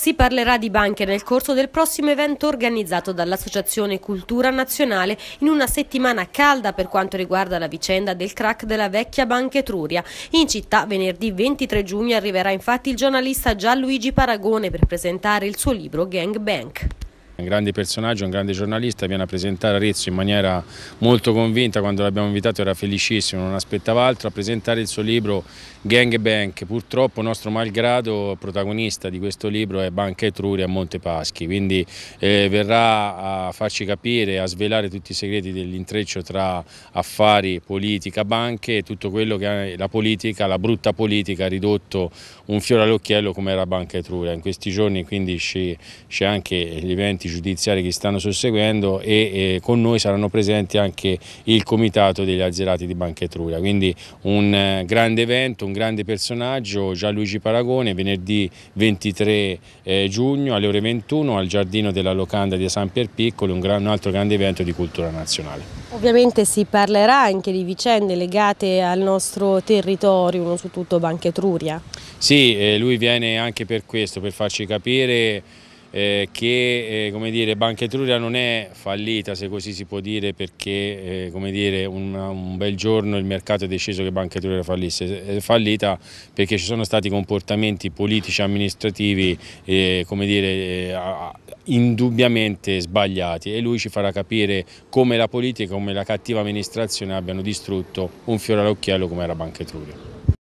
Si parlerà di banche nel corso del prossimo evento organizzato dall'Associazione Cultura Nazionale in una settimana calda per quanto riguarda la vicenda del crack della vecchia Banca Etruria. In città venerdì 23 giugno arriverà infatti il giornalista Gianluigi Paragone per presentare il suo libro Gang Bank. Un grande personaggio, un grande giornalista, viene a presentare Arezzo in maniera molto convinta, quando l'abbiamo invitato era felicissimo, non aspettava altro, a presentare il suo libro Gang Bank. Purtroppo, nostro malgrado, protagonista di questo libro è Banca Etruria a Montepaschi, quindi eh, verrà a farci capire, a svelare tutti i segreti dell'intreccio tra affari, politica, banche e tutto quello che la politica, la brutta politica ha ridotto un fiore all'occhiello come era Banca Etruria. In questi giorni quindi c'è anche gli eventi giudiziari che stanno susseguendo e con noi saranno presenti anche il comitato degli azzerati di Banca Etruria. Quindi un eh, grande evento, un grande personaggio, Gianluigi Paragone, venerdì 23 eh, giugno alle ore 21 al giardino della locanda di San Pierpiccoli, un, un altro grande evento di cultura nazionale. Ovviamente si parlerà anche di vicende legate al nostro territorio, uno su tutto Banca Etruria. Sì, eh, lui viene anche per questo, per farci capire eh, che eh, come dire, Banca Etruria non è fallita, se così si può dire, perché eh, come dire, un, un, bel giorno il mercato è deciso che Banca Etruria fallisse, è fallita perché ci sono stati comportamenti politici e amministrativi eh, come dire, eh, indubbiamente sbagliati e lui ci farà capire come la politica, e come la cattiva amministrazione abbiano distrutto un fiore all'occhiello come era Banca Etruria.